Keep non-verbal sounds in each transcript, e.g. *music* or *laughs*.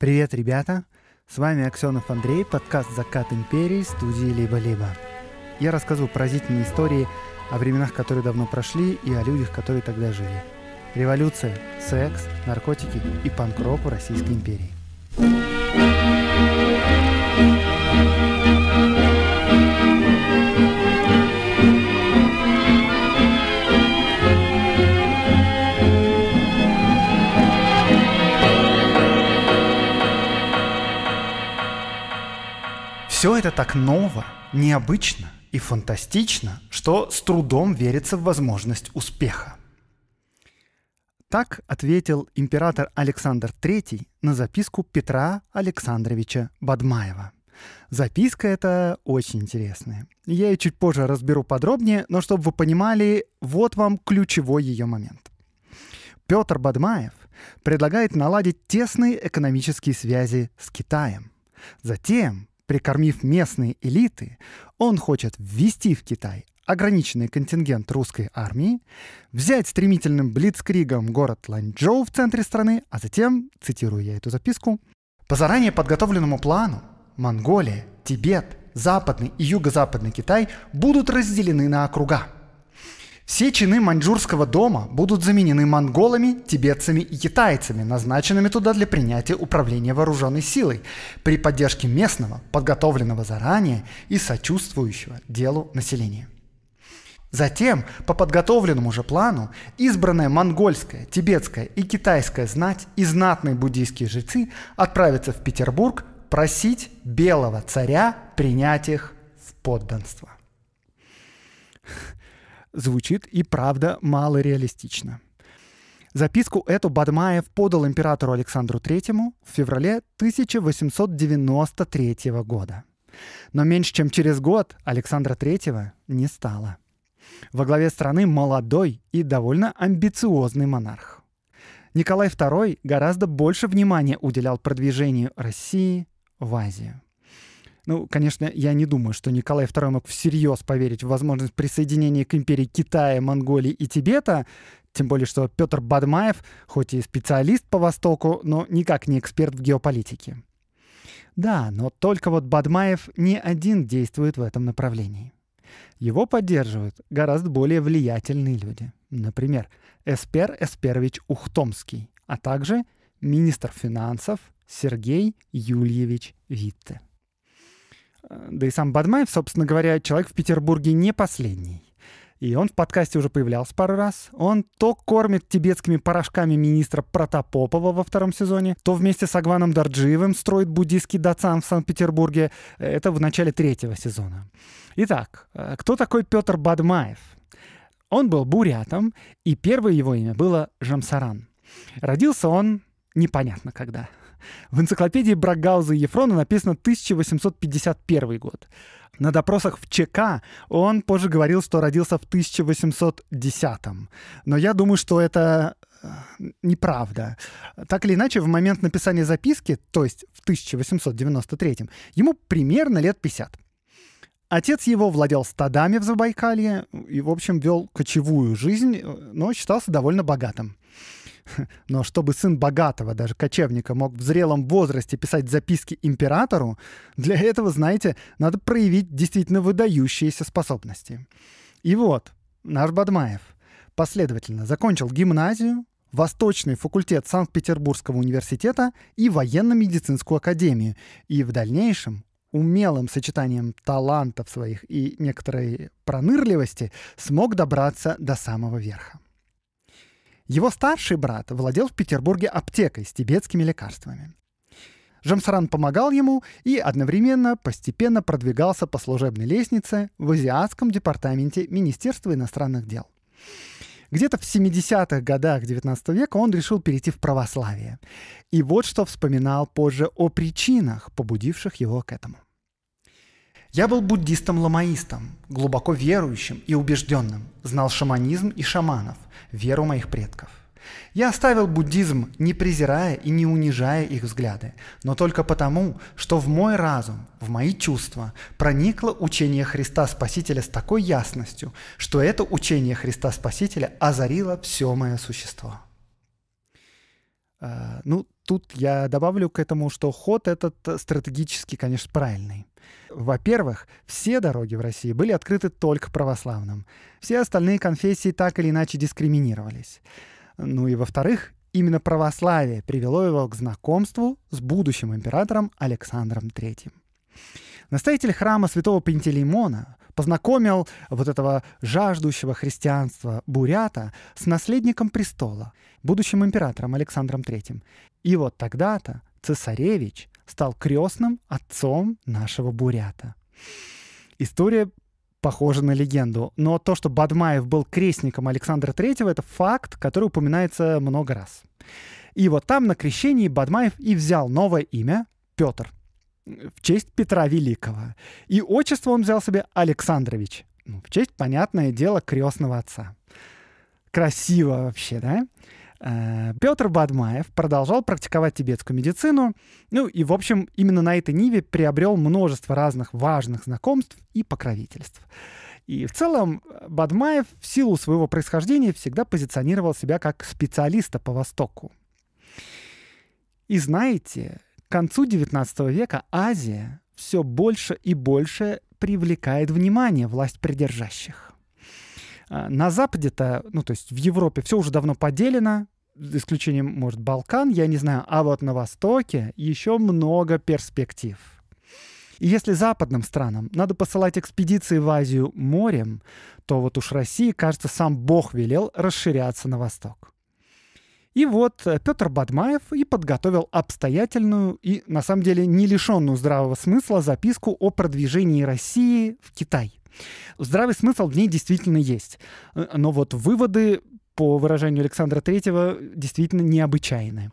Привет, ребята! С вами Аксенов Андрей, подкаст «Закат империи» студии «Либо-либо». Я расскажу поразительные истории о временах, которые давно прошли, и о людях, которые тогда жили. Революция, секс, наркотики и панк-рок в Российской империи. Все это так ново, необычно и фантастично, что с трудом верится в возможность успеха. Так ответил император Александр III на записку Петра Александровича Бадмаева. Записка эта очень интересная. Я ее чуть позже разберу подробнее, но чтобы вы понимали, вот вам ключевой ее момент. Петр Бадмаев предлагает наладить тесные экономические связи с Китаем. Затем Прикормив местные элиты, он хочет ввести в Китай ограниченный контингент русской армии, взять стремительным блицкригом город Ланчжоу в центре страны, а затем, цитирую я эту записку, «По заранее подготовленному плану Монголия, Тибет, Западный и Юго-Западный Китай будут разделены на округа – все чины маньчжурского дома будут заменены монголами, тибетцами и китайцами, назначенными туда для принятия управления вооруженной силой при поддержке местного, подготовленного заранее и сочувствующего делу населения. Затем, по подготовленному же плану, избранная монгольская, тибетская и китайская знать и знатные буддийские жрецы отправятся в Петербург просить белого царя принять их в подданство звучит и правда мало реалистично. Записку эту Бадмаев подал императору Александру III в феврале 1893 года. Но меньше чем через год Александра III не стало. Во главе страны молодой и довольно амбициозный монарх. Николай II гораздо больше внимания уделял продвижению России в Азию. Ну, конечно, я не думаю, что Николай II мог всерьез поверить в возможность присоединения к империи Китая, Монголии и Тибета, тем более, что Петр Бадмаев, хоть и специалист по Востоку, но никак не эксперт в геополитике. Да, но только вот Бадмаев не один действует в этом направлении. Его поддерживают гораздо более влиятельные люди. Например, Эспер Эсперович Ухтомский, а также министр финансов Сергей Юльевич Витте. Э, да и сам Бадмаев, собственно говоря, человек в Петербурге не последний. И он в подкасте уже появлялся пару раз. Он то кормит тибетскими порошками министра Протопопова во втором сезоне, то вместе с Агваном Дарджиевым строит буддийский дацан в Санкт-Петербурге. Э, это в начале третьего сезона. Итак, э, кто такой Петр Бадмаев? Он был бурятом, и первое его имя было Жамсаран. Родился он непонятно когда. В энциклопедии Брагауза и Ефрона написано 1851 год. На допросах в ЧК он позже говорил, что родился в 1810. Но я думаю, что это э, неправда. Так или иначе, в момент написания записки, то есть в 1893, ему примерно лет 50. Отец его владел стадами в Забайкалье и, в общем, вел кочевую жизнь, э, но считался довольно богатым. *laughs* Но чтобы сын богатого, даже кочевника, мог в зрелом возрасте писать записки императору, для этого, знаете, надо проявить действительно выдающиеся способности. И вот, наш Бадмаев последовательно закончил гимназию, Восточный факультет Санкт-Петербургского университета и военно-медицинскую академию, и в дальнейшем умелым сочетанием талантов своих и некоторой пронырливости смог добраться до самого верха. Его старший брат владел в Петербурге аптекой с тибетскими лекарствами. Жамсаран помогал ему и одновременно постепенно продвигался по служебной лестнице в Азиатском департаменте Министерства иностранных дел. Где-то в 70-х годах XIX века он решил перейти в православие. И вот что вспоминал позже о причинах, побудивших его к этому. Я был буддистом-ламаистом, глубоко верующим и убежденным, знал шаманизм и шаманов, веру моих предков. Я оставил буддизм, не презирая и не унижая их взгляды, но только потому, что в мой разум, в мои чувства проникло учение Христа Спасителя с такой ясностью, что это учение Христа Спасителя озарило все мое существо. Э, ну, тут я добавлю к этому, что ход этот стратегически, конечно, правильный. Во-первых, все дороги в России были открыты только православным. Все остальные конфессии так или иначе дискриминировались. Ну и во-вторых, именно православие привело его к знакомству с будущим императором Александром III. Настоятель храма святого Пантелеймона познакомил вот этого жаждущего христианства бурята с наследником престола, будущим императором Александром III. И вот тогда-то цесаревич стал крестным отцом нашего бурята. История похожа на легенду. Но то, что Бадмаев был крестником Александра III, это факт, который упоминается много раз. И вот там на крещении Бадмаев и взял новое имя — Петр, в честь Петра Великого. И отчество он взял себе Александрович, ну, в честь, понятное дело, крестного отца. Красиво вообще, да? Э, Петр Бадмаев продолжал практиковать тибетскую медицину, ну и, в общем, именно на этой ниве приобрел множество разных важных знакомств и покровительств. И в целом э, Бадмаев в силу своего происхождения всегда позиционировал себя как специалиста по Востоку. И знаете, к концу XIX века Азия все больше и больше привлекает внимание власть придержащих. А, на Западе-то, ну то есть в Европе все уже давно поделено, за исключением, может, Балкан, я не знаю, а вот на Востоке еще много перспектив. И если западным странам надо посылать экспедиции в Азию морем, то вот уж России, кажется, сам Бог велел расширяться на восток. И вот э, Петр Бадмаев и подготовил обстоятельную и, на самом деле, не лишенную здравого смысла записку о продвижении России в Китай. Здравый смысл в ней действительно есть. Э, но вот выводы, по выражению Александра Третьего, действительно необычайные.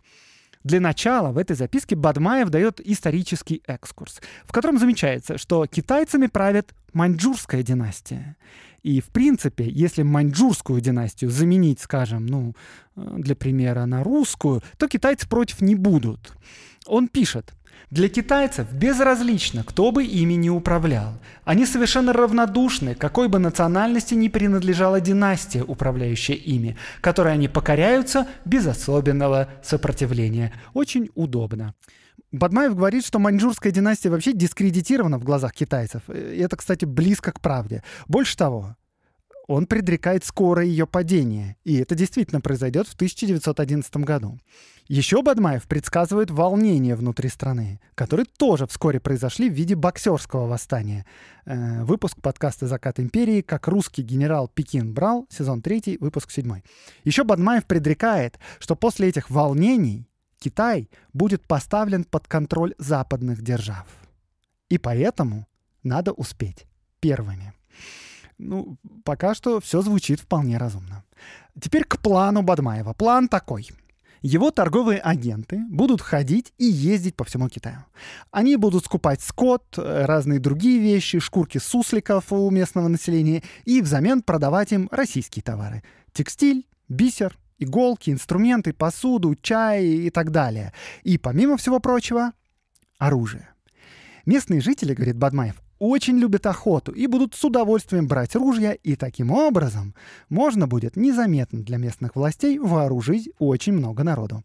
Для начала в этой записке Бадмаев дает исторический экскурс, в котором замечается, что китайцами правит маньчжурская династия. И, в принципе, если маньчжурскую династию заменить, скажем, ну, э, для примера, на русскую, то китайцы против не будут. Он пишет, для китайцев безразлично, кто бы ими ни управлял. Они совершенно равнодушны, какой бы национальности ни принадлежала династия, управляющая ими, которой они покоряются без особенного сопротивления. Очень удобно. Бадмаев говорит, что маньчжурская династия вообще дискредитирована в глазах китайцев. Э, это, кстати, близко к правде. Больше того, он предрекает скорое ее падение, и это действительно произойдет в 1911 году. Еще Бадмаев предсказывает волнения внутри страны, которые тоже вскоре произошли в виде боксерского восстания. Э, выпуск подкаста «Закат империи. Как русский генерал Пекин брал», сезон 3, выпуск 7. Еще Бадмаев предрекает, что после этих волнений Китай будет поставлен под контроль западных держав. И поэтому надо успеть первыми. Ну, пока что все звучит вполне разумно. Теперь к плану Бадмаева. План такой. Его торговые агенты будут ходить и ездить по всему Китаю. Они будут скупать скот, э, разные другие вещи, шкурки сусликов у местного населения и взамен продавать им российские товары. Текстиль, бисер, иголки, инструменты, посуду, чай и так далее. И помимо всего прочего, оружие. Местные жители, говорит Бадмаев, очень любят охоту и будут с удовольствием брать ружья, и таким образом можно будет незаметно для местных властей вооружить очень много народу.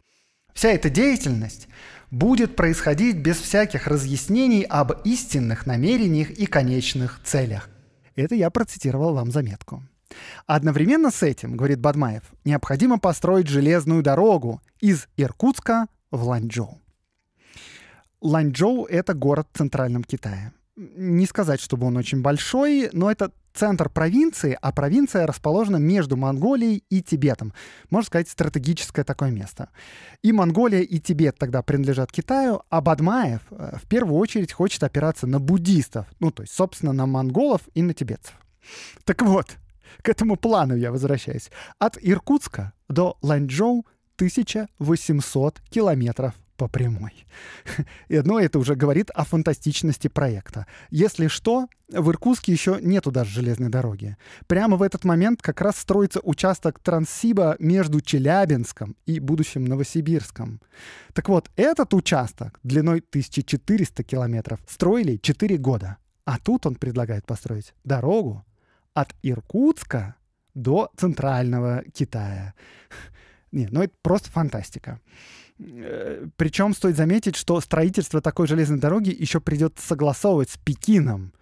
Вся эта деятельность будет происходить без всяких разъяснений об истинных намерениях и конечных целях. Это я процитировал вам заметку. Одновременно с этим, говорит Бадмаев, необходимо построить железную дорогу из Иркутска в Ланчжоу. Ланчжоу — это город в Центральном Китае не сказать, чтобы он очень большой, но это центр провинции, а провинция расположена между Монголией и Тибетом. Можно сказать, стратегическое такое место. И Монголия, и Тибет тогда принадлежат Китаю, а Бадмаев э, в первую очередь хочет опираться на буддистов, ну, то есть, собственно, на монголов и на тибетцев. Так вот, к этому плану я возвращаюсь. От Иркутска до Ланчжоу 1800 километров по прямой. И одно это уже говорит о фантастичности проекта. Если что, в Иркутске еще нету даже железной дороги. Прямо в этот момент как раз строится участок Транссиба между Челябинском и будущим Новосибирском. Так вот, этот участок длиной 1400 километров строили 4 года. А тут он предлагает построить дорогу от Иркутска до центрального Китая. Не, ну это просто фантастика. Э, Причем стоит заметить, что строительство такой железной дороги еще придется согласовывать с Пекином.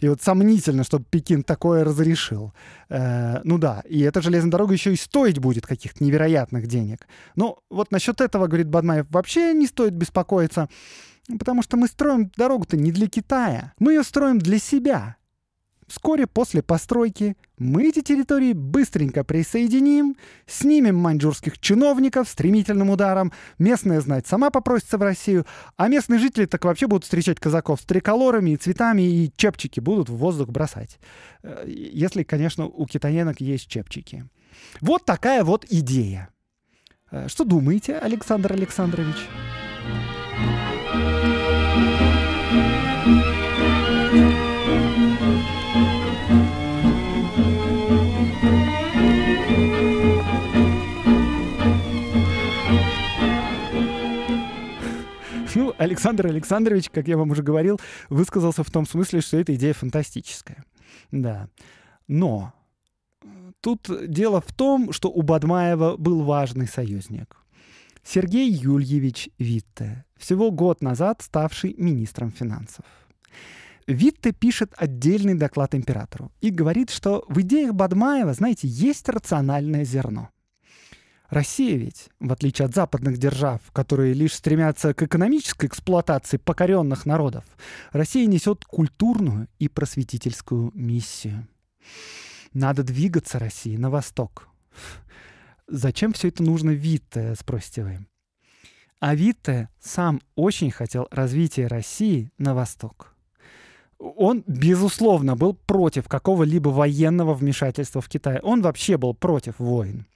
И вот сомнительно, чтобы Пекин такое разрешил. Э, ну да, и эта железная дорога еще и стоить будет каких-то невероятных денег. Ну вот насчет этого, говорит Бадмаев, вообще не стоит беспокоиться, потому что мы строим дорогу-то не для Китая. Мы ее строим для себя. Вскоре после постройки мы эти территории быстренько присоединим, снимем маньчжурских чиновников стремительным ударом, местная знать сама попросится в Россию, а местные жители так вообще будут встречать казаков с триколорами и цветами, и чепчики будут в воздух бросать. Э, если, конечно, у китаянок есть чепчики. Вот такая вот идея. Э, что думаете, Александр Александрович? Александр Александрович, как я вам уже говорил, высказался в том смысле, что эта идея фантастическая. Да. Но э, тут дело в том, что у Бадмаева был важный союзник. Сергей Юльевич Витте, всего год назад ставший министром финансов. Витте пишет отдельный доклад императору и говорит, что в идеях Бадмаева, знаете, есть рациональное зерно – Россия ведь, в отличие от западных держав, которые лишь стремятся к экономической эксплуатации покоренных народов, Россия несет культурную и просветительскую миссию. Надо двигаться России на восток. Зачем все это нужно Витте, спросите вы. А Витте сам очень хотел развития России на восток. Он, безусловно, был против какого-либо военного вмешательства в Китай. Он вообще был против войн.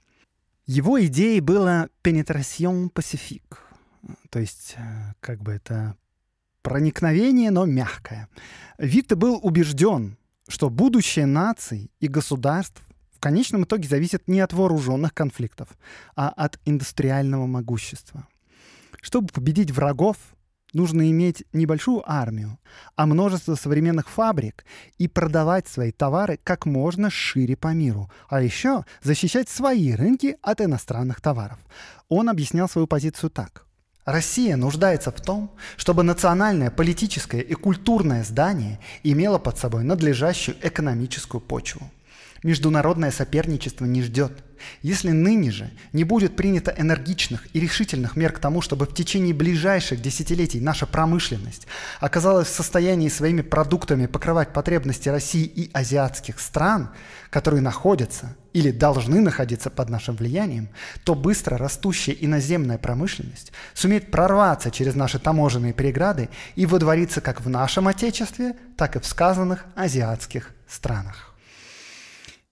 Его идеей было «penetration pacifique», то есть, э, как бы это, проникновение, но мягкое. Витте был убежден, что будущее наций и государств в конечном итоге зависит не от вооруженных конфликтов, а от индустриального могущества. Чтобы победить врагов, нужно иметь небольшую армию, а множество современных фабрик и продавать свои товары как можно шире по миру, а еще защищать свои рынки от иностранных товаров. Он объяснял свою позицию так. Россия нуждается в том, чтобы национальное, политическое и культурное здание имело под собой надлежащую экономическую почву. Международное соперничество не ждет. Если ныне же не будет принято энергичных и решительных мер к тому, чтобы в течение ближайших десятилетий наша промышленность оказалась в состоянии своими продуктами покрывать потребности России и азиатских стран, которые находятся или должны находиться под нашим влиянием, то быстро растущая иноземная промышленность сумеет прорваться через наши таможенные преграды и водвориться как в нашем отечестве, так и в сказанных азиатских странах.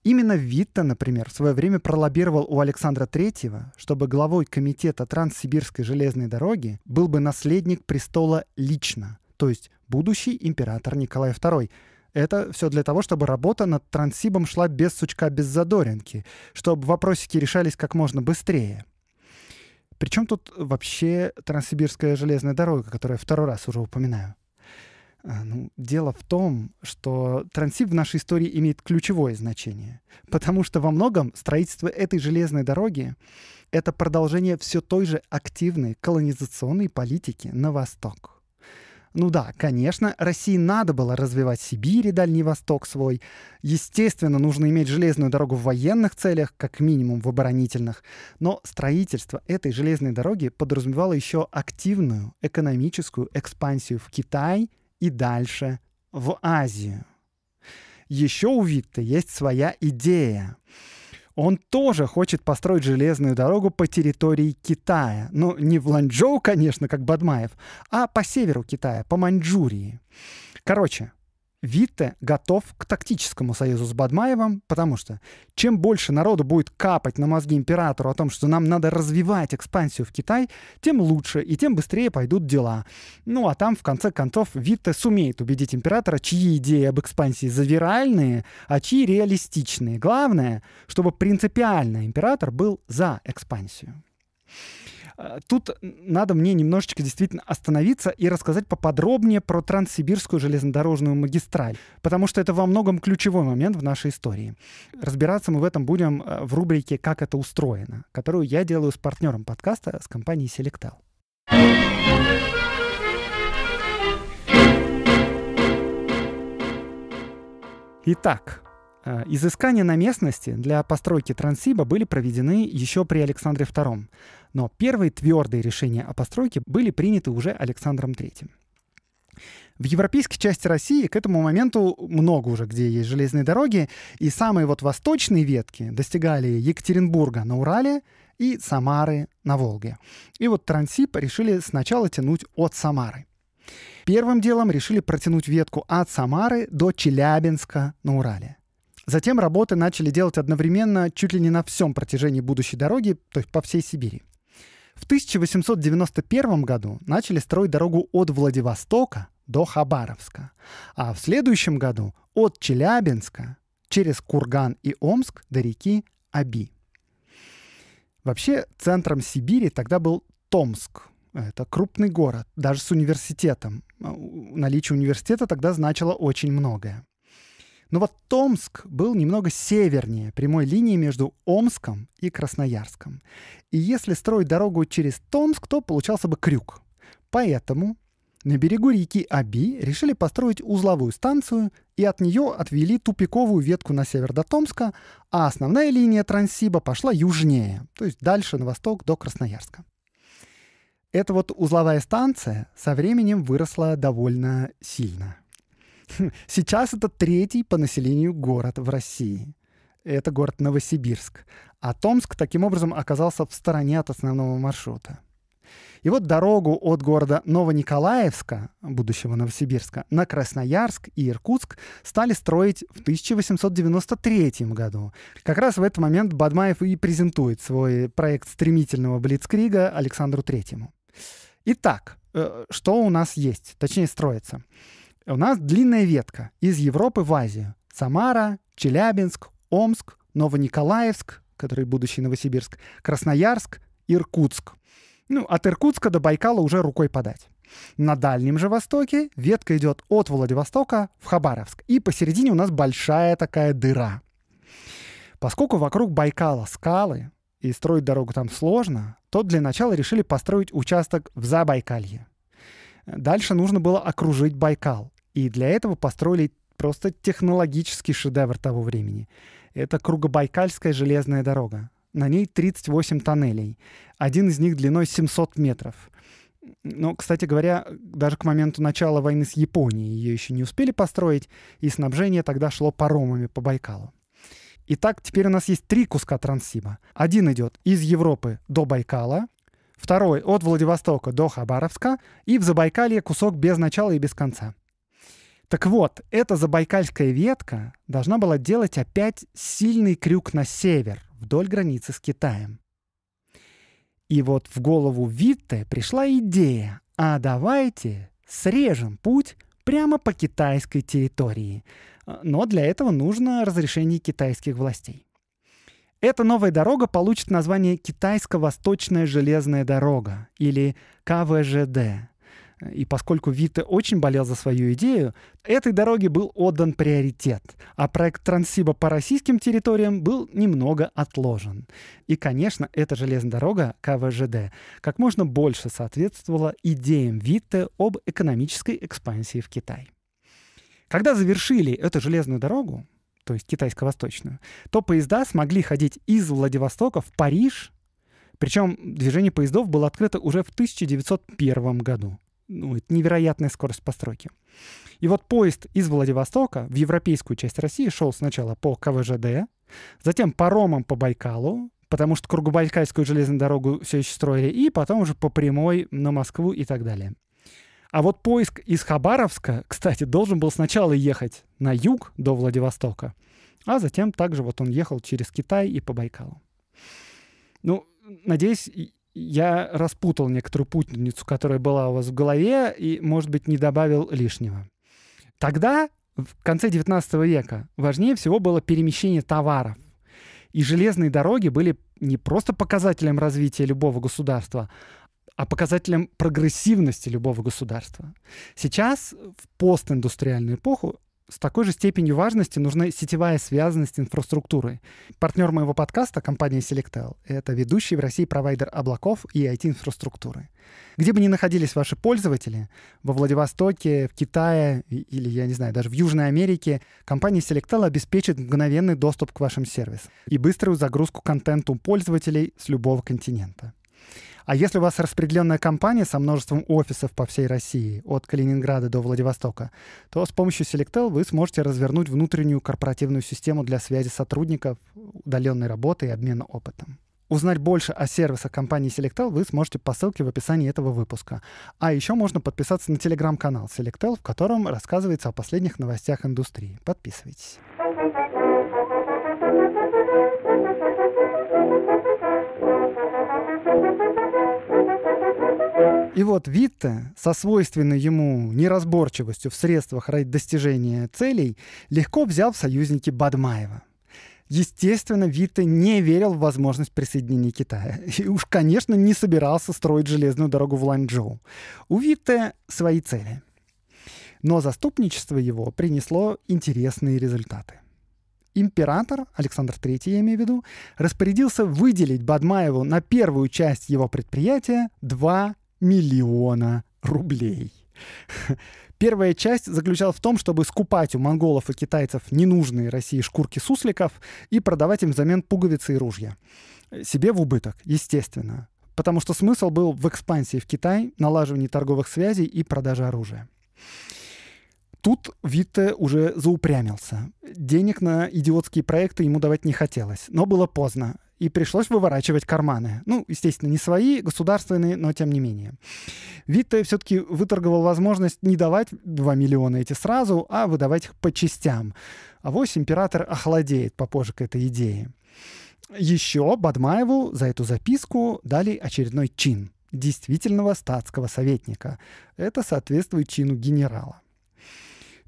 Именно Витта, например, в свое время пролоббировал у Александра Третьего, чтобы главой комитета Транссибирской железной дороги был бы наследник престола лично, то есть будущий император Николай II. Это все для того, чтобы работа над Транссибом шла без сучка, без задоринки, чтобы вопросики решались как можно быстрее. Причем тут вообще Транссибирская железная дорога, которую я второй раз уже упоминаю? А, ну, дело в том, что трансип в нашей истории имеет ключевое значение, потому что во многом строительство этой железной дороги — это продолжение все той же активной колонизационной политики на восток. Ну да, конечно, России надо было развивать Сибирь и Дальний Восток свой. Естественно, нужно иметь железную дорогу в военных целях, как минимум в оборонительных. Но строительство этой железной дороги подразумевало еще активную экономическую экспансию в Китай — и дальше в Азию. Еще у Витта есть своя идея. Он тоже хочет построить железную дорогу по территории Китая. Ну, не в Ланчжоу, конечно, как Бадмаев, а по северу Китая, по Маньчжурии. Короче, Витте готов к тактическому союзу с Бадмаевым, потому что чем больше народу будет капать на мозги императору о том, что нам надо развивать экспансию в Китай, тем лучше и тем быстрее пойдут дела. Ну а там, в конце концов, Витте сумеет убедить императора, чьи идеи об экспансии завиральные, а чьи реалистичные. Главное, чтобы принципиально император был за экспансию. Э, тут надо мне немножечко действительно остановиться и рассказать поподробнее про Транссибирскую железнодорожную магистраль, потому что это во многом ключевой момент в нашей истории. Разбираться мы в этом будем э, в рубрике «Как это устроено», которую я делаю с партнером подкаста, с компанией «Селектал». Итак, э, изыскания на местности для постройки Транссиба были проведены еще при Александре II. Но первые твердые решения о постройке были приняты уже Александром III. В европейской части России к этому моменту много уже, где есть железные дороги, и самые вот восточные ветки достигали Екатеринбурга на Урале и Самары на Волге. И вот Трансип решили сначала тянуть от Самары. Первым делом решили протянуть ветку от Самары до Челябинска на Урале. Затем работы начали делать одновременно чуть ли не на всем протяжении будущей дороги, то есть по всей Сибири. В 1891 году начали строить дорогу от Владивостока до Хабаровска, а в следующем году от Челябинска через Курган и Омск до реки Аби. Вообще центром Сибири тогда был Томск. Это крупный город, даже с университетом. Э, наличие университета тогда значило очень многое. Но вот Томск был немного севернее прямой линии между Омском и Красноярском. И если строить дорогу через Томск, то получался бы крюк. Поэтому на берегу реки Аби решили построить узловую станцию и от нее отвели тупиковую ветку на север до Томска, а основная линия Транссиба пошла южнее, то есть дальше на восток до Красноярска. Эта вот узловая станция со временем выросла довольно сильно. *laughs* Сейчас это третий по населению город в России. Это город Новосибирск. А Томск таким образом оказался в стороне от основного маршрута. И вот дорогу от города Новониколаевска, будущего Новосибирска, на Красноярск и Иркутск стали строить в 1893 году. Как раз в этот момент Бадмаев и презентует свой проект стремительного блицкрига Александру Третьему. Итак, э, что у нас есть, точнее строится. У нас длинная ветка из Европы в Азию. Самара, Челябинск, Омск, Новониколаевск, который будущий Новосибирск, Красноярск, Иркутск. Ну, от Иркутска до Байкала уже рукой подать. На Дальнем же Востоке ветка идет от Владивостока в Хабаровск. И посередине у нас большая такая дыра. Поскольку вокруг Байкала скалы, и строить дорогу там сложно, то для начала решили построить участок в Забайкалье. Дальше нужно было окружить Байкал. И для этого построили просто технологический шедевр того времени. Это Кругобайкальская железная дорога. На ней 38 тоннелей. Один из них длиной 700 метров. Но, кстати говоря, даже к моменту начала войны с Японией ее еще не успели построить, и снабжение тогда шло паромами по Байкалу. Итак, теперь у нас есть три куска Транссиба. Один идет из Европы до Байкала, второй от Владивостока до Хабаровска и в Забайкалье кусок без начала и без конца. Так вот, эта забайкальская ветка должна была делать опять сильный крюк на север, вдоль границы с Китаем. И вот в голову Витте пришла идея, а давайте срежем путь прямо по китайской территории. Но для этого нужно разрешение китайских властей. Эта новая дорога получит название Китайско-Восточная железная дорога или КВЖД и поскольку Вита очень болел за свою идею, этой дороге был отдан приоритет, а проект Транссиба по российским территориям был немного отложен. И, конечно, эта железная дорога КВЖД как можно больше соответствовала идеям Витте об экономической экспансии в Китай. Когда завершили эту железную дорогу, то есть китайско-восточную, то поезда смогли ходить из Владивостока в Париж, причем движение поездов было открыто уже в 1901 году ну, это невероятная скорость постройки. И вот поезд из Владивостока в европейскую часть России шел сначала по КВЖД, затем паромом по Байкалу, потому что Кругобайкальскую железную дорогу все еще строили, и потом уже по прямой на Москву и так далее. А вот поиск из Хабаровска, кстати, должен был сначала ехать на юг до Владивостока, а затем также вот он ехал через Китай и по Байкалу. Ну, надеюсь, я распутал некоторую путницу, которая была у вас в голове, и, может быть, не добавил лишнего. Тогда, в конце 19 века, важнее всего было перемещение товаров. И железные дороги были не просто показателем развития любого государства, а показателем прогрессивности любого государства. Сейчас, в постиндустриальную эпоху, с такой же степенью важности нужна сетевая связанность инфраструктуры. Партнер моего подкаста, компания Selectel, это ведущий в России провайдер облаков и IT-инфраструктуры. Где бы ни находились ваши пользователи, во Владивостоке, в Китае или, я не знаю, даже в Южной Америке, компания Selectel обеспечит мгновенный доступ к вашим сервисам и быструю загрузку контента у пользователей с любого континента. А если у вас распределенная компания со множеством офисов по всей России, от Калининграда до Владивостока, то с помощью Selectel вы сможете развернуть внутреннюю корпоративную систему для связи сотрудников, удаленной работы и обмена опытом. Узнать больше о сервисах компании Selectel вы сможете по ссылке в описании этого выпуска. А еще можно подписаться на телеграм-канал Selectel, в котором рассказывается о последних новостях индустрии. Подписывайтесь. И вот Витте со свойственной ему неразборчивостью в средствах ради достижения целей легко взял в союзники Бадмаева. Естественно, Витте не верил в возможность присоединения Китая. И уж, конечно, не собирался строить железную дорогу в Ланчжоу. У Витте свои цели. Но заступничество его принесло интересные результаты. Император, Александр III, я имею в виду, распорядился выделить Бадмаеву на первую часть его предприятия 2 миллиона рублей. Первая часть заключалась в том, чтобы скупать у монголов и китайцев ненужные России шкурки сусликов и продавать им взамен пуговицы и ружья. Себе в убыток, естественно. Потому что смысл был в экспансии в Китай, налаживании торговых связей и продаже оружия. Тут Витте уже заупрямился. Денег на идиотские проекты ему давать не хотелось, но было поздно, и пришлось выворачивать карманы. Ну, естественно, не свои, государственные, но тем не менее. Витте все-таки выторговал возможность не давать 2 миллиона эти сразу, а выдавать их по частям. А вось император охладеет попозже к этой идее. Еще Бадмаеву за эту записку дали очередной чин действительного статского советника. Это соответствует чину генерала.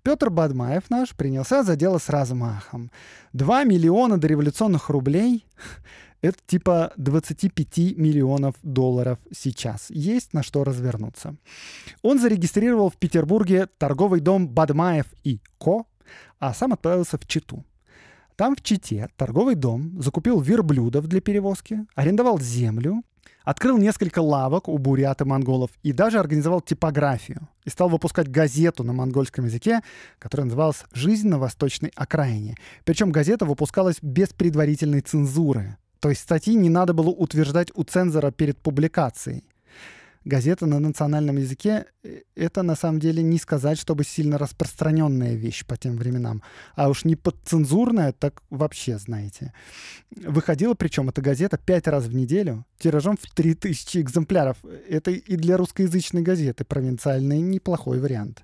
Петр Бадмаев наш принялся за дело с размахом. 2 миллиона дореволюционных рублей — это типа 25 миллионов долларов сейчас. Есть на что развернуться. Он зарегистрировал в Петербурге торговый дом Бадмаев и Ко, а сам отправился в Читу. Там в Чите торговый дом закупил верблюдов для перевозки, арендовал землю, Открыл несколько лавок у бурят и монголов и даже организовал типографию. И стал выпускать газету на монгольском языке, которая называлась «Жизнь на восточной окраине». Причем газета выпускалась без предварительной цензуры. То есть статьи не надо было утверждать у цензора перед публикацией газета на национальном языке э, — это на самом деле не сказать, чтобы сильно распространенная вещь по тем временам. А уж не подцензурная, так вообще, знаете. Выходила причем эта газета пять раз в неделю тиражом в 3000 экземпляров. Это и для русскоязычной газеты провинциальный неплохой вариант.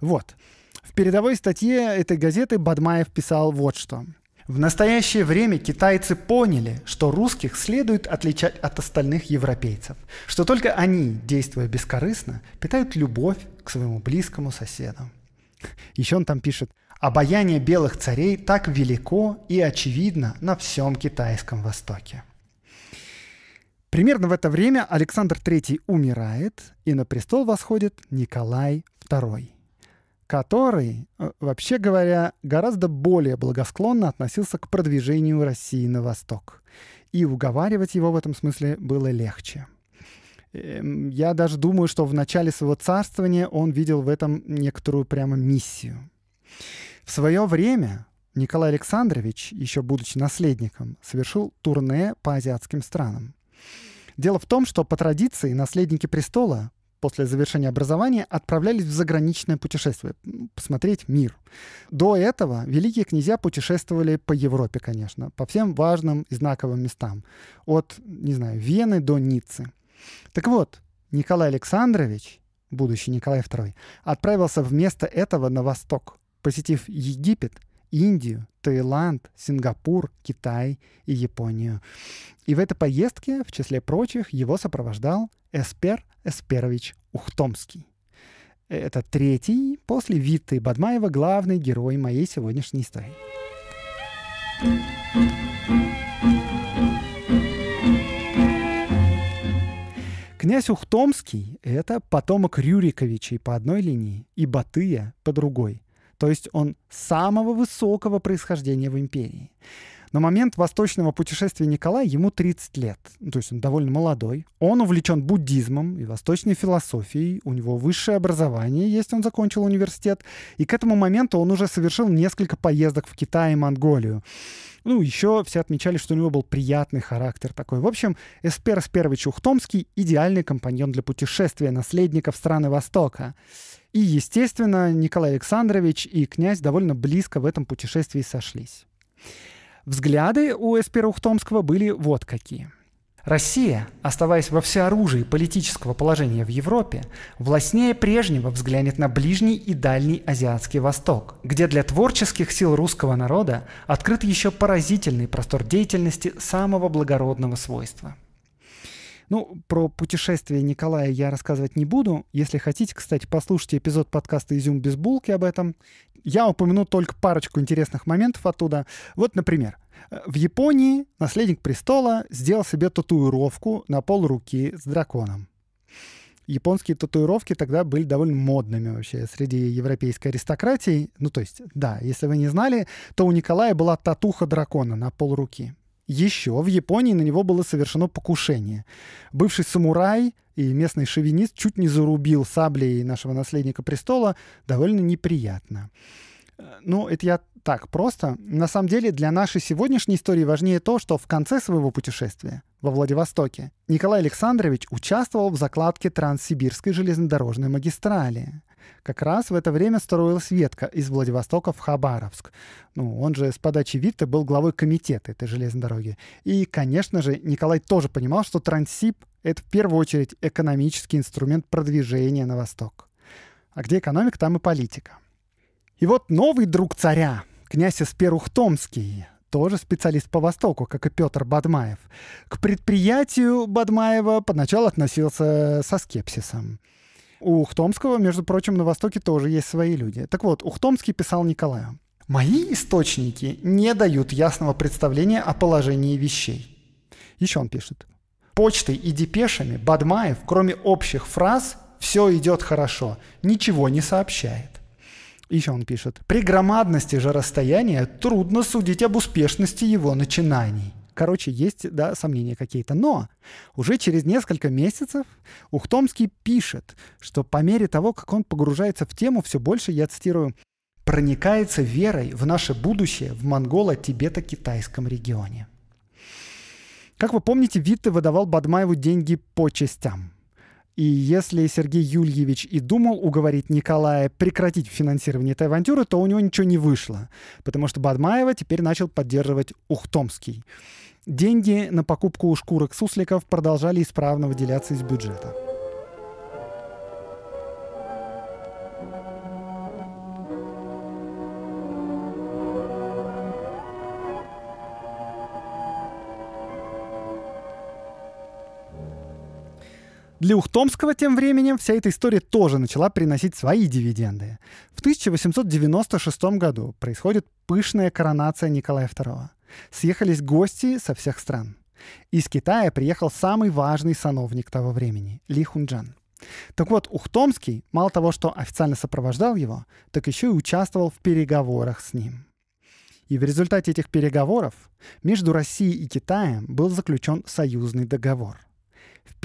Вот. В передовой статье этой газеты Бадмаев писал вот что. В настоящее время китайцы поняли, что русских следует отличать от остальных европейцев, что только они, действуя бескорыстно, питают любовь к своему близкому соседу. Еще он там пишет, обаяние белых царей так велико и очевидно на всем китайском Востоке. Примерно в это время Александр III умирает, и на престол восходит Николай II который, э, вообще говоря, гораздо более благосклонно относился к продвижению России на восток. И уговаривать его в этом смысле было легче. Эм, я даже думаю, что в начале своего царствования он видел в этом некоторую прямо миссию. В свое время Николай Александрович, еще будучи наследником, совершил турне по азиатским странам. Дело в том, что по традиции наследники престола после завершения образования отправлялись в заграничное путешествие, посмотреть мир. До этого великие князья путешествовали по Европе, конечно, по всем важным и знаковым местам, от, не знаю, Вены до Ниццы. Так вот, Николай Александрович, будущий Николай II, отправился вместо этого на восток, посетив Египет – Индию, Таиланд, Сингапур, Китай и Японию. И в этой поездке, в числе прочих, его сопровождал Эспер Эсперович Ухтомский. Это третий после Виты Бадмаева главный герой моей сегодняшней истории. Князь Ухтомский — это потомок Рюриковичей по одной линии и Батыя по другой. То есть он самого высокого происхождения в империи. На момент восточного путешествия Николая ему 30 лет, ну, то есть он довольно молодой. Он увлечен буддизмом и восточной философией, у него высшее образование есть, он закончил университет, и к этому моменту он уже совершил несколько поездок в Китай и Монголию. Ну, еще все отмечали, что у него был приятный характер такой. В общем, Эспер Сперович Ухтомский — идеальный компаньон для путешествия наследников страны Востока. И, естественно, Николай Александрович и князь довольно близко в этом путешествии сошлись. Взгляды у Эспера Ухтомского были вот какие. Россия, оставаясь во всеоружии политического положения в Европе, властнее прежнего взглянет на ближний и дальний азиатский Восток, где для творческих сил русского народа открыт еще поразительный простор деятельности самого благородного свойства – ну, про путешествие Николая я рассказывать не буду. Если хотите, кстати, послушайте эпизод подкаста «Изюм без булки» об этом. Я упомяну только парочку интересных моментов оттуда. Вот, например, э, в Японии наследник престола сделал себе татуировку на пол руки с драконом. Японские татуировки тогда были довольно модными вообще среди европейской аристократии. Ну, то есть, да, если вы не знали, то у Николая была татуха дракона на пол руки. Еще в Японии на него было совершено покушение. Бывший самурай и местный шовинист чуть не зарубил саблей нашего наследника престола. Довольно неприятно. Э, ну, это я так просто. На самом деле, для нашей сегодняшней истории важнее то, что в конце своего путешествия во Владивостоке Николай Александрович участвовал в закладке Транссибирской железнодорожной магистрали. Как раз в это время строилась ветка из Владивостока в Хабаровск. Ну, он же с подачи Вита был главой комитета этой железной дороги. И, конечно же, Николай тоже понимал, что Транссиб — это в первую очередь экономический инструмент продвижения на восток. А где экономика, там и политика. И вот новый друг царя, князь Эсперух Томский, тоже специалист по Востоку, как и Петр Бадмаев. К предприятию Бадмаева поначалу относился со скепсисом. У Ухтомского, между прочим, на Востоке тоже есть свои люди. Так вот, Ухтомский писал Николаю. «Мои источники не дают ясного представления о положении вещей». Еще он пишет. «Почтой и депешами Бадмаев, кроме общих фраз, все идет хорошо, ничего не сообщает». Еще он пишет. «При громадности же расстояния трудно судить об успешности его начинаний». Короче, есть да, сомнения какие-то. Но уже через несколько месяцев Ухтомский пишет, что по мере того, как он погружается в тему, все больше, я цитирую, проникается верой в наше будущее в монголо-тибето-китайском регионе. Как вы помните, Витте выдавал Бадмаеву деньги по частям. И если Сергей Юльевич и думал уговорить Николая прекратить финансирование этой авантюры, то у него ничего не вышло, потому что Бадмаева теперь начал поддерживать Ухтомский. Деньги на покупку шкурок сусликов продолжали исправно выделяться из бюджета. Для Ухтомского тем временем вся эта история тоже начала приносить свои дивиденды. В 1896 году происходит пышная коронация Николая II. Съехались гости со всех стран. Из Китая приехал самый важный сановник того времени — Ли Хунджан. Так вот, Ухтомский мало того, что официально сопровождал его, так еще и участвовал в переговорах с ним. И в результате этих переговоров между Россией и Китаем был заключен союзный договор.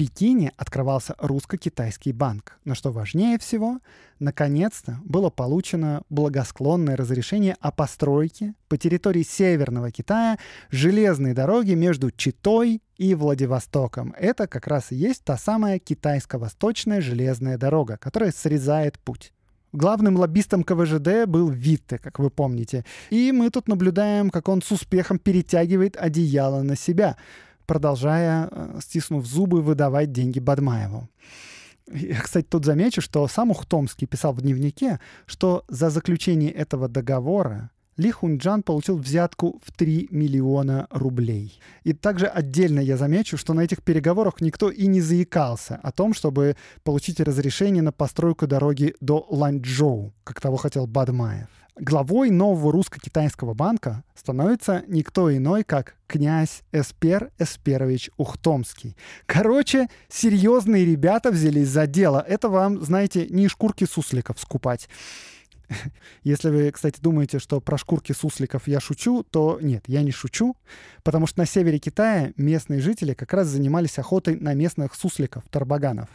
Пекине открывался русско-китайский банк, но что важнее всего, наконец-то было получено благосклонное разрешение о постройке по территории Северного Китая железной дороги между Читой и Владивостоком. Это как раз и есть та самая китайско-восточная железная дорога, которая срезает путь. Главным лоббистом КВЖД был Витте, как вы помните. И мы тут наблюдаем, как он с успехом перетягивает одеяло на себя продолжая, э, стиснув зубы, выдавать деньги Бадмаеву. Я, кстати, тут замечу, что сам Ухтомский писал в дневнике, что за заключение этого договора ли Хунджан получил взятку в 3 миллиона рублей. И также отдельно я замечу, что на этих переговорах никто и не заикался о том, чтобы получить разрешение на постройку дороги до Ланчжоу, как того хотел Бадмаев. Главой нового русско-китайского банка становится никто иной, как князь Эспер Эсперович Ухтомский. Короче, серьезные ребята взялись за дело. Это вам, знаете, не шкурки сусликов скупать. Если вы, кстати, думаете, что про шкурки сусликов я шучу, то нет, я не шучу, потому что на севере Китая местные жители как раз занимались охотой на местных сусликов, тарбаганов,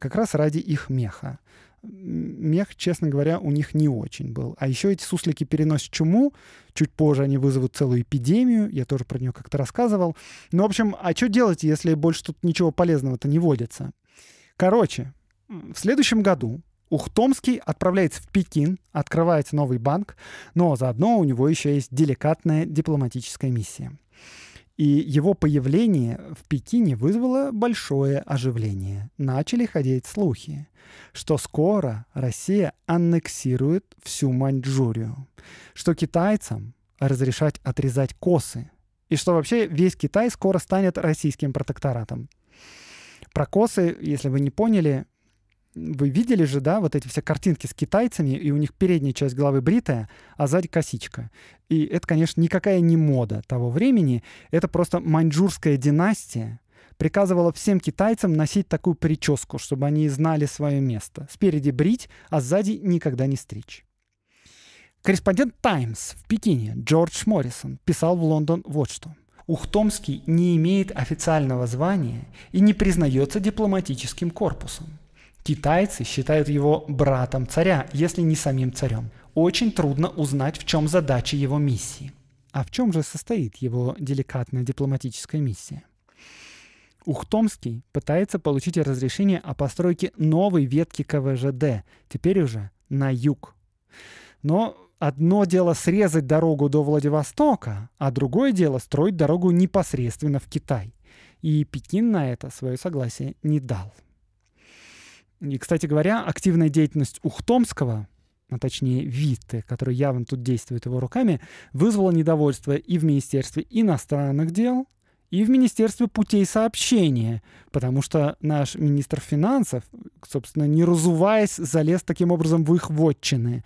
как раз ради их меха мех, честно говоря, у них не очень был. А еще эти суслики переносят чуму, чуть позже они вызовут целую эпидемию, я тоже про нее как-то рассказывал. Ну, в общем, а что делать, если больше тут ничего полезного-то не водится? Короче, в следующем году Ухтомский отправляется в Пекин, открывается новый банк, но заодно у него еще есть деликатная дипломатическая миссия — и его появление в Пекине вызвало большое оживление. Начали ходить слухи, что скоро Россия аннексирует всю Маньчжурию, что китайцам разрешать отрезать косы, и что вообще весь Китай скоро станет российским протекторатом. Про косы, если вы не поняли, вы видели же, да, вот эти все картинки с китайцами, и у них передняя часть головы бритая, а сзади косичка. И это, конечно, никакая не мода того времени, это просто маньчжурская династия приказывала всем китайцам носить такую прическу, чтобы они знали свое место. Спереди брить, а сзади никогда не стричь. Корреспондент Times в Пекине Джордж Моррисон писал в Лондон вот что – Ухтомский не имеет официального звания и не признается дипломатическим корпусом. Китайцы считают его братом царя, если не самим царем. Очень трудно узнать, в чем задача его миссии. А в чем же состоит его деликатная дипломатическая миссия? Ухтомский пытается получить разрешение о постройке новой ветки КВЖД, теперь уже на юг. Но одно дело срезать дорогу до Владивостока, а другое дело строить дорогу непосредственно в Китай. И Пекин на это свое согласие не дал. И, кстати говоря, активная деятельность Ухтомского, а точнее Витте, который явно тут действует его руками, вызвала недовольство и в Министерстве иностранных дел, и в Министерстве путей сообщения, потому что наш министр финансов, собственно, не разуваясь, залез таким образом в их вотчины.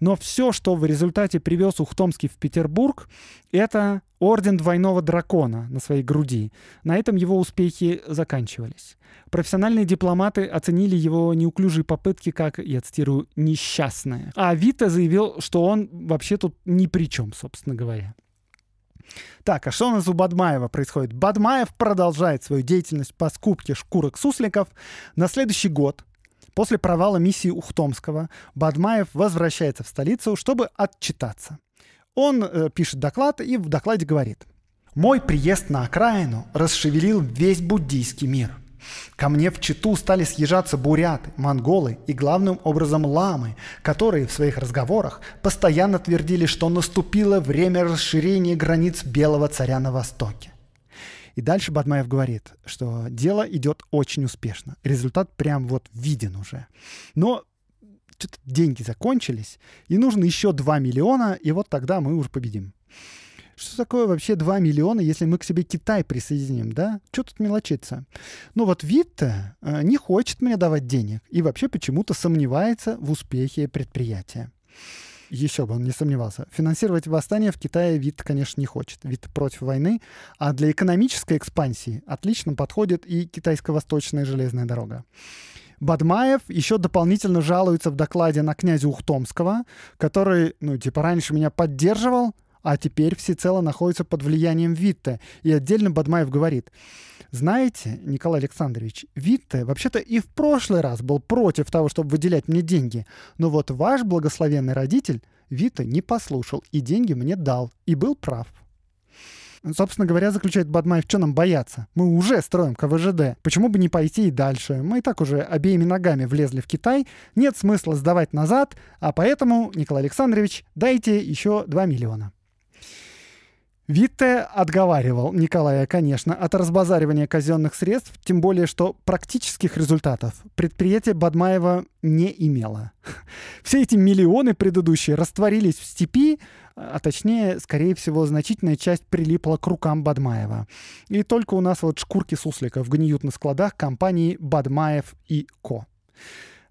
Но все, что в результате привез Ухтомский в Петербург, это орден двойного дракона на своей груди. На этом его успехи заканчивались. Профессиональные дипломаты оценили его неуклюжие попытки как, я цитирую, «несчастные». А Вита заявил, что он вообще тут ни при чем, собственно говоря. Так, а что у нас у Бадмаева происходит? Бадмаев продолжает свою деятельность по скупке шкурок сусликов. На следующий год, после провала миссии Ухтомского, Бадмаев возвращается в столицу, чтобы отчитаться. Он э, пишет доклад и в докладе говорит. «Мой приезд на окраину расшевелил весь буддийский мир – Ко мне в Читу стали съезжаться буряты, монголы и главным образом ламы, которые в своих разговорах постоянно твердили, что наступило время расширения границ Белого царя на Востоке. И дальше Бадмаев говорит, что дело идет очень успешно. Результат прям вот виден уже. Но что-то деньги закончились, и нужно еще 2 миллиона, и вот тогда мы уже победим. Что такое вообще 2 миллиона, если мы к себе Китай присоединим, да? Что тут мелочиться? Ну вот Витте э, не хочет мне давать денег и вообще почему-то сомневается в успехе предприятия. Еще бы он не сомневался. Финансировать восстание в Китае вид, конечно, не хочет. Вид против войны. А для экономической экспансии отлично подходит и китайско-восточная железная дорога. Бадмаев еще дополнительно жалуется в докладе на князя Ухтомского, который, ну, типа, раньше меня поддерживал, а теперь всецело находится под влиянием Витте. И отдельно Бадмаев говорит, знаете, Николай Александрович, Витте вообще-то и в прошлый раз был против того, чтобы выделять мне деньги, но вот ваш благословенный родитель Витте не послушал и деньги мне дал, и был прав. Собственно говоря, заключает Бадмаев, что нам бояться? Мы уже строим КВЖД. Почему бы не пойти и дальше? Мы и так уже обеими ногами влезли в Китай. Нет смысла сдавать назад, а поэтому, Николай Александрович, дайте еще 2 миллиона. Витте отговаривал Николая, конечно, от разбазаривания казенных средств, тем более, что практических результатов предприятие Бадмаева не имело. Все эти миллионы предыдущие растворились в степи, а точнее, скорее всего, значительная часть прилипла к рукам Бадмаева. И только у нас вот шкурки сусликов гниют на складах компании «Бадмаев и Ко».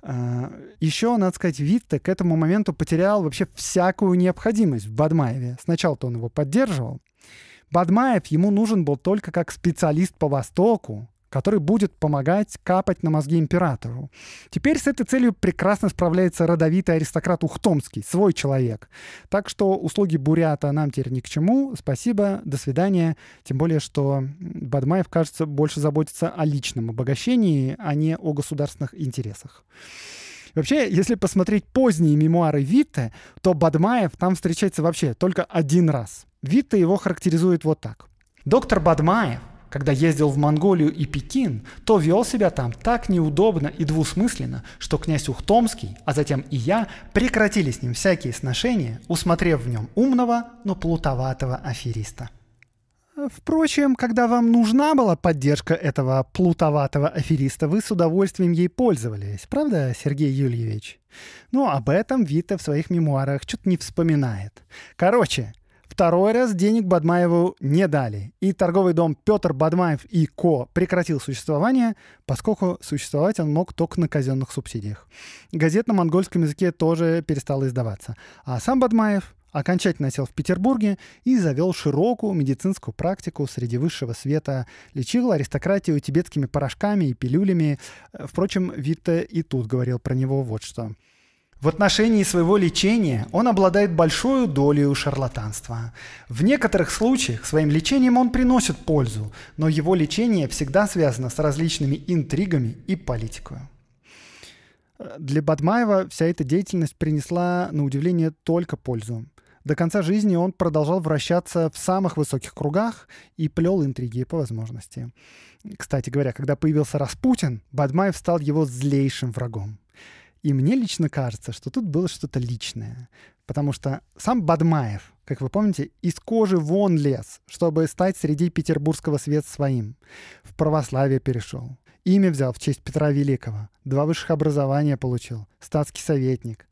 А, Еще, надо сказать, Витте к этому моменту потерял вообще всякую необходимость в Бадмаеве. Сначала-то он его поддерживал. Бадмаев ему нужен был только как специалист по Востоку, который будет помогать капать на мозги императору. Теперь с этой целью прекрасно справляется родовитый аристократ Ухтомский, свой человек. Так что услуги Бурята нам теперь ни к чему. Спасибо, до свидания. Тем более, что Бадмаев, кажется, больше заботится о личном обогащении, а не о государственных интересах. Вообще, если посмотреть поздние мемуары Витте, то Бадмаев там встречается вообще только один раз. Витте его характеризует вот так. Доктор Бадмаев когда ездил в Монголию и Пекин, то вел себя там так неудобно и двусмысленно, что князь Ухтомский, а затем и я, прекратили с ним всякие сношения, усмотрев в нем умного, но плутоватого афериста. Впрочем, когда вам нужна была поддержка этого плутоватого афериста, вы с удовольствием ей пользовались, правда, Сергей Юльевич? Но ну, об этом Вита в своих мемуарах что-то не вспоминает. Короче, Второй раз денег Бадмаеву не дали, и торговый дом Петр Бадмаев и Ко прекратил существование, поскольку существовать он мог только на казенных субсидиях. Газет на монгольском языке тоже перестала издаваться. А сам Бадмаев окончательно сел в Петербурге и завел широкую медицинскую практику среди высшего света. Лечил аристократию тибетскими порошками и пилюлями. Э, впрочем, Витте и тут говорил про него вот что. В отношении своего лечения он обладает большой долей шарлатанства. В некоторых случаях своим лечением он приносит пользу, но его лечение всегда связано с различными интригами и политикой. Для Бадмаева вся эта деятельность принесла, на удивление, только пользу. До конца жизни он продолжал вращаться в самых высоких кругах и плел интриги по возможности. Кстати говоря, когда появился Распутин, Бадмаев стал его злейшим врагом. И мне лично кажется, что тут было что-то личное. Потому что сам Бадмаев, как вы помните, из кожи вон лез, чтобы стать среди петербургского света своим. В православие перешел. Имя взял в честь Петра Великого. Два высших образования получил. Статский советник.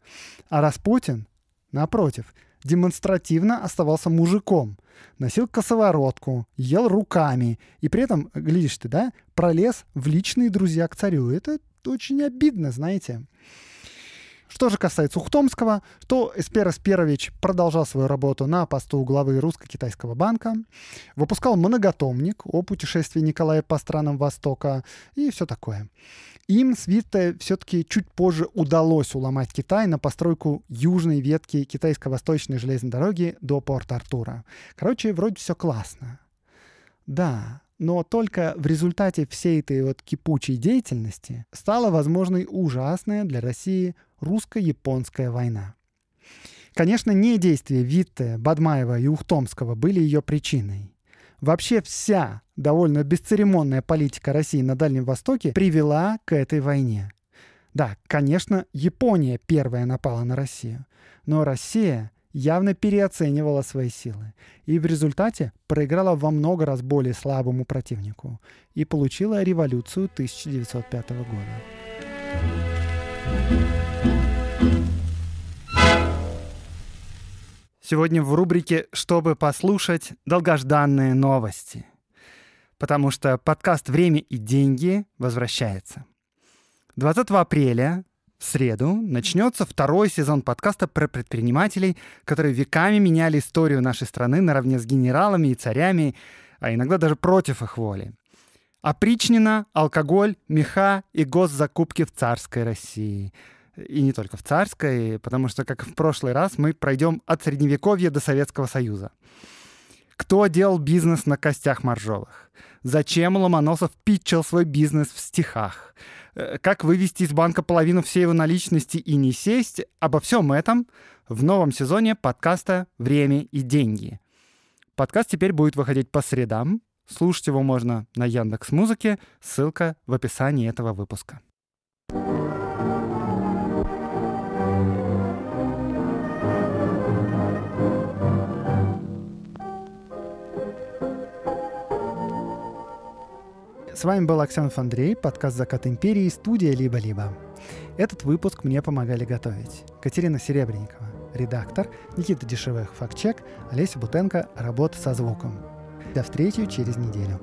А Распутин, напротив, демонстративно оставался мужиком. Носил косоворотку, ел руками. И при этом, глядишь ты, да, пролез в личные друзья к царю. Это это очень обидно, знаете. Что же касается Ухтомского, то Эсперос Перович продолжал свою работу на посту главы Русско-Китайского банка, выпускал многотомник о путешествии Николая по странам Востока и все такое. Им с Витте все-таки чуть позже удалось уломать Китай на постройку южной ветки китайско-восточной железной дороги до порта артура Короче, вроде все классно. Да, но только в результате всей этой вот кипучей деятельности стала возможной ужасная для России русско-японская война. Конечно, не действия Витте, Бадмаева и Ухтомского были ее причиной. Вообще вся довольно бесцеремонная политика России на Дальнем Востоке привела к этой войне. Да, конечно, Япония первая напала на Россию, но Россия явно переоценивала свои силы и в результате проиграла во много раз более слабому противнику и получила революцию 1905 года. Сегодня в рубрике «Чтобы послушать» долгожданные новости, потому что подкаст «Время и деньги» возвращается. 20 апреля среду начнется второй сезон подкаста про предпринимателей, которые веками меняли историю нашей страны наравне с генералами и царями, а иногда даже против их воли. Опричнина, алкоголь, меха и госзакупки в царской России. И не только в царской, потому что, как в прошлый раз, мы пройдем от Средневековья до Советского Союза. Кто делал бизнес на костях моржовых? Зачем Ломоносов питчил свой бизнес в стихах? Э, как вывести из банка половину всей его наличности и не сесть? Обо всем этом в новом сезоне подкаста «Время и деньги». Подкаст теперь будет выходить по средам. Слушать его можно на Яндекс Музыке. Ссылка в описании этого выпуска. С вами был Аксенов Андрей, подкаст «Закат империи», студия «Либо-либо». Этот выпуск мне помогали готовить Катерина Серебренникова, редактор, Никита Дешевых, фактчек, Олеся Бутенко, работа со звуком. До встречи через неделю.